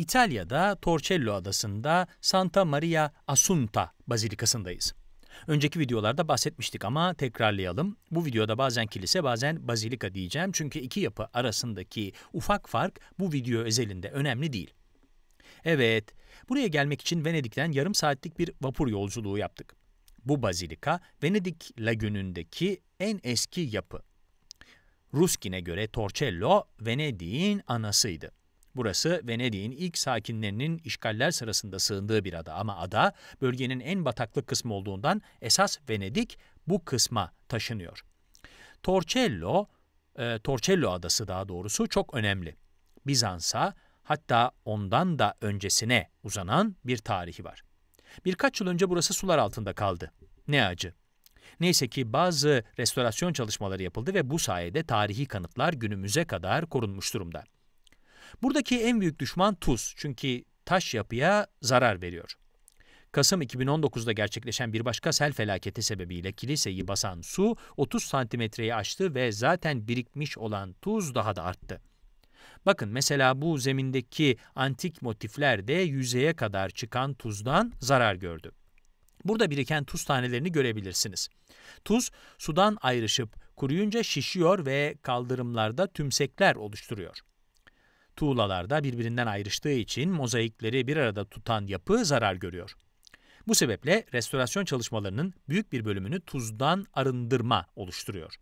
İtalya'da Torcello adasında Santa Maria Assunta Bazilikası'ndayız. Önceki videolarda bahsetmiştik ama tekrarlayalım. Bu videoda bazen kilise bazen bazilika diyeceğim çünkü iki yapı arasındaki ufak fark bu video özelinde önemli değil. Evet, buraya gelmek için Venedik'ten yarım saatlik bir vapur yolculuğu yaptık. Bu bazilika Venedik lagünündeki en eski yapı. Ruskin'e göre Torcello Venedik'in anasıydı. Burası Venedik'in ilk sakinlerinin işgaller sırasında sığındığı bir ada ama ada bölgenin en bataklık kısmı olduğundan esas Venedik bu kısma taşınıyor. Torcello, e, Torcello adası daha doğrusu çok önemli. Bizans'a hatta ondan da öncesine uzanan bir tarihi var. Birkaç yıl önce burası sular altında kaldı. Ne acı. Neyse ki bazı restorasyon çalışmaları yapıldı ve bu sayede tarihi kanıtlar günümüze kadar korunmuş durumda. Buradaki en büyük düşman tuz çünkü taş yapıya zarar veriyor. Kasım 2019'da gerçekleşen bir başka sel felaketi sebebiyle kiliseyi basan su 30 santimetreyi aştı ve zaten birikmiş olan tuz daha da arttı. Bakın mesela bu zemindeki antik motifler de yüzeye kadar çıkan tuzdan zarar gördü. Burada biriken tuz tanelerini görebilirsiniz. Tuz sudan ayrışıp kuruyunca şişiyor ve kaldırımlarda tümsekler oluşturuyor. Tuğlalar da birbirinden ayrıştığı için mozaikleri bir arada tutan yapı zarar görüyor. Bu sebeple restorasyon çalışmalarının büyük bir bölümünü tuzdan arındırma oluşturuyor.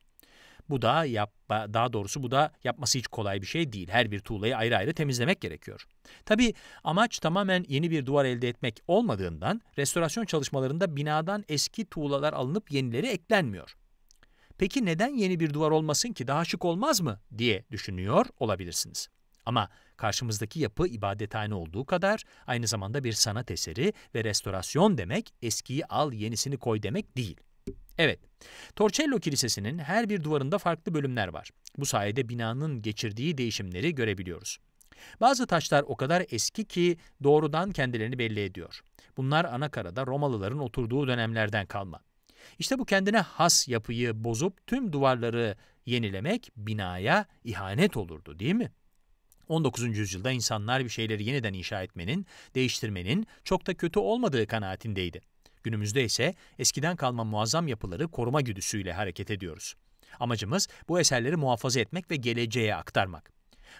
Bu da yapma, daha doğrusu bu da yapması hiç kolay bir şey değil. Her bir tuğlayı ayrı ayrı temizlemek gerekiyor. Tabi amaç tamamen yeni bir duvar elde etmek olmadığından restorasyon çalışmalarında binadan eski tuğlalar alınıp yenileri eklenmiyor. Peki neden yeni bir duvar olmasın ki daha şık olmaz mı diye düşünüyor olabilirsiniz. Ama karşımızdaki yapı ibadethane olduğu kadar aynı zamanda bir sanat eseri ve restorasyon demek eskiyi al yenisini koy demek değil. Evet, Torcello Kilisesi'nin her bir duvarında farklı bölümler var. Bu sayede binanın geçirdiği değişimleri görebiliyoruz. Bazı taşlar o kadar eski ki doğrudan kendilerini belli ediyor. Bunlar anakarada Romalıların oturduğu dönemlerden kalma. İşte bu kendine has yapıyı bozup tüm duvarları yenilemek binaya ihanet olurdu değil mi? 19. yüzyılda insanlar bir şeyleri yeniden inşa etmenin, değiştirmenin çok da kötü olmadığı kanaatindeydi. Günümüzde ise eskiden kalma muazzam yapıları koruma güdüsüyle hareket ediyoruz. Amacımız bu eserleri muhafaza etmek ve geleceğe aktarmak.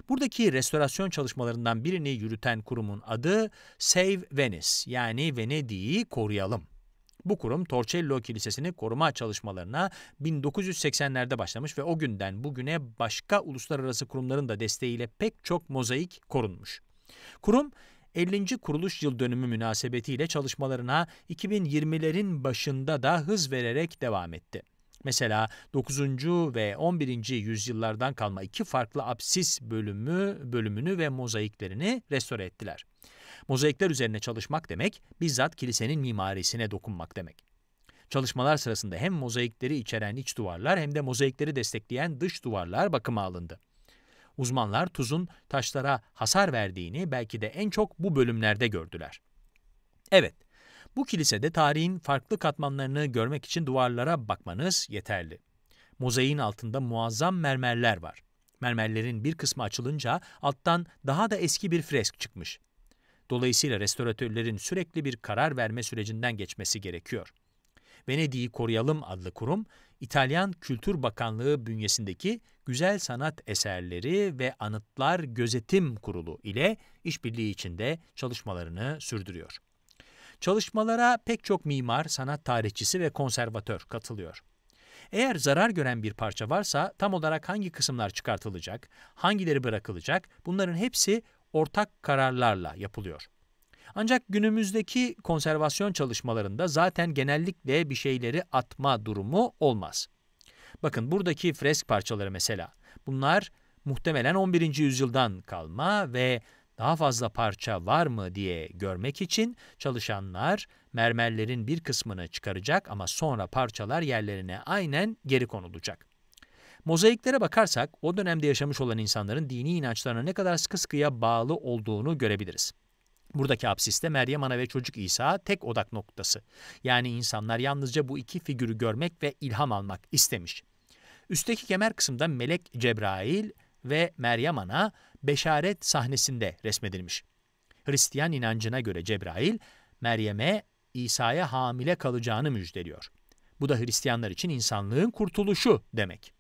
Buradaki restorasyon çalışmalarından birini yürüten kurumun adı Save Venice yani Venedik'i koruyalım. Bu kurum Torcello Kilisesi'ni koruma çalışmalarına 1980'lerde başlamış ve o günden bugüne başka uluslararası kurumların da desteğiyle pek çok mozaik korunmuş. Kurum 50. kuruluş yıl dönümü münasebetiyle çalışmalarına 2020'lerin başında da hız vererek devam etti. Mesela 9. ve 11. yüzyıllardan kalma iki farklı absis bölümü, bölümünü ve mozaiklerini restore ettiler. Mozaikler üzerine çalışmak demek, bizzat kilisenin mimarisine dokunmak demek. Çalışmalar sırasında hem mozaikleri içeren iç duvarlar hem de mozaikleri destekleyen dış duvarlar bakıma alındı. Uzmanlar tuzun taşlara hasar verdiğini belki de en çok bu bölümlerde gördüler. Evet, bu kilisede tarihin farklı katmanlarını görmek için duvarlara bakmanız yeterli. Mozaiğin altında muazzam mermerler var. Mermerlerin bir kısmı açılınca alttan daha da eski bir fresk çıkmış. Dolayısıyla restoratörlerin sürekli bir karar verme sürecinden geçmesi gerekiyor. Venedik'i Koruyalım adlı kurum, İtalyan Kültür Bakanlığı bünyesindeki Güzel Sanat Eserleri ve Anıtlar Gözetim Kurulu ile işbirliği içinde çalışmalarını sürdürüyor. Çalışmalara pek çok mimar, sanat tarihçisi ve konservatör katılıyor. Eğer zarar gören bir parça varsa tam olarak hangi kısımlar çıkartılacak, hangileri bırakılacak bunların hepsi ortak kararlarla yapılıyor. Ancak günümüzdeki konservasyon çalışmalarında zaten genellikle bir şeyleri atma durumu olmaz. Bakın buradaki fresk parçaları mesela. Bunlar muhtemelen 11. yüzyıldan kalma ve daha fazla parça var mı diye görmek için çalışanlar mermerlerin bir kısmını çıkaracak ama sonra parçalar yerlerine aynen geri konulacak. Mozaiklere bakarsak o dönemde yaşamış olan insanların dini inançlarına ne kadar sıkı sıkıya bağlı olduğunu görebiliriz. Buradaki absiste Meryem Ana ve çocuk İsa tek odak noktası. Yani insanlar yalnızca bu iki figürü görmek ve ilham almak istemiş. Üstteki kemer kısımda Melek Cebrail ve Meryem Ana beşaret sahnesinde resmedilmiş. Hristiyan inancına göre Cebrail, Meryem'e İsa'ya hamile kalacağını müjdeliyor. Bu da Hristiyanlar için insanlığın kurtuluşu demek.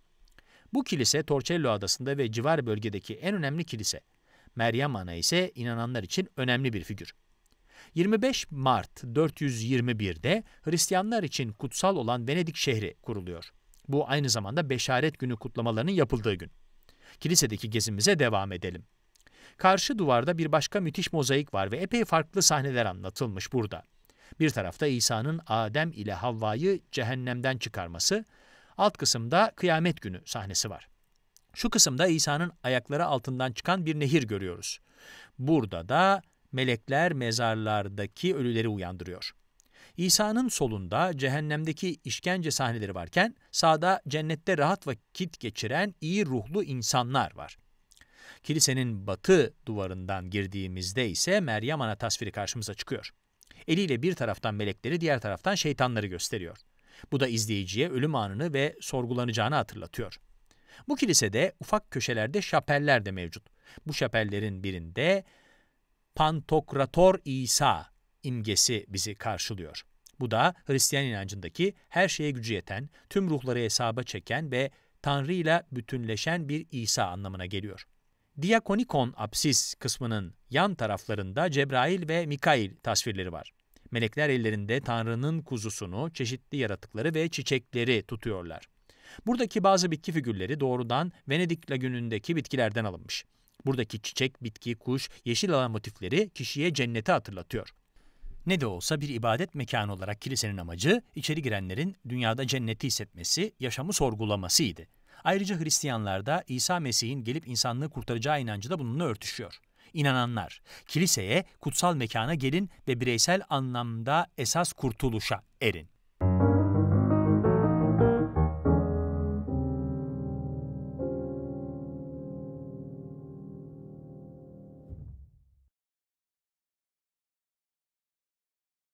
Bu kilise Torcello adasında ve civar bölgedeki en önemli kilise. Meryem Ana ise inananlar için önemli bir figür. 25 Mart 421'de Hristiyanlar için kutsal olan Venedik şehri kuruluyor. Bu aynı zamanda Beşaret Günü kutlamalarının yapıldığı gün. Kilisedeki gezimize devam edelim. Karşı duvarda bir başka müthiş mozaik var ve epey farklı sahneler anlatılmış burada. Bir tarafta İsa'nın Adem ile Havva'yı cehennemden çıkarması, Alt kısımda kıyamet günü sahnesi var. Şu kısımda İsa'nın ayakları altından çıkan bir nehir görüyoruz. Burada da melekler mezarlardaki ölüleri uyandırıyor. İsa'nın solunda cehennemdeki işkence sahneleri varken sağda cennette rahat vakit geçiren iyi ruhlu insanlar var. Kilisenin batı duvarından girdiğimizde ise Meryem Ana tasviri karşımıza çıkıyor. Eliyle bir taraftan melekleri diğer taraftan şeytanları gösteriyor. Bu da izleyiciye ölüm anını ve sorgulanacağını hatırlatıyor. Bu kilisede ufak köşelerde şapeller de mevcut. Bu şapellerin birinde Pantokrator İsa imgesi bizi karşılıyor. Bu da Hristiyan inancındaki her şeye gücü yeten, tüm ruhları hesaba çeken ve Tanrı ile bütünleşen bir İsa anlamına geliyor. Diakonikon apsis kısmının yan taraflarında Cebrail ve Mikail tasvirleri var. Melekler ellerinde Tanrı'nın kuzusunu, çeşitli yaratıkları ve çiçekleri tutuyorlar. Buradaki bazı bitki figürleri doğrudan Venedik günündeki bitkilerden alınmış. Buradaki çiçek, bitki, kuş, yeşil alan motifleri kişiye cenneti hatırlatıyor. Ne de olsa bir ibadet mekanı olarak kilisenin amacı içeri girenlerin dünyada cenneti hissetmesi, yaşamı sorgulamasıydı. Ayrıca Hristiyanlarda İsa Mesih'in gelip insanlığı kurtaracağı inancı da bununla örtüşüyor inananlar. Kiliseye, kutsal mekana gelin ve bireysel anlamda esas kurtuluşa erin.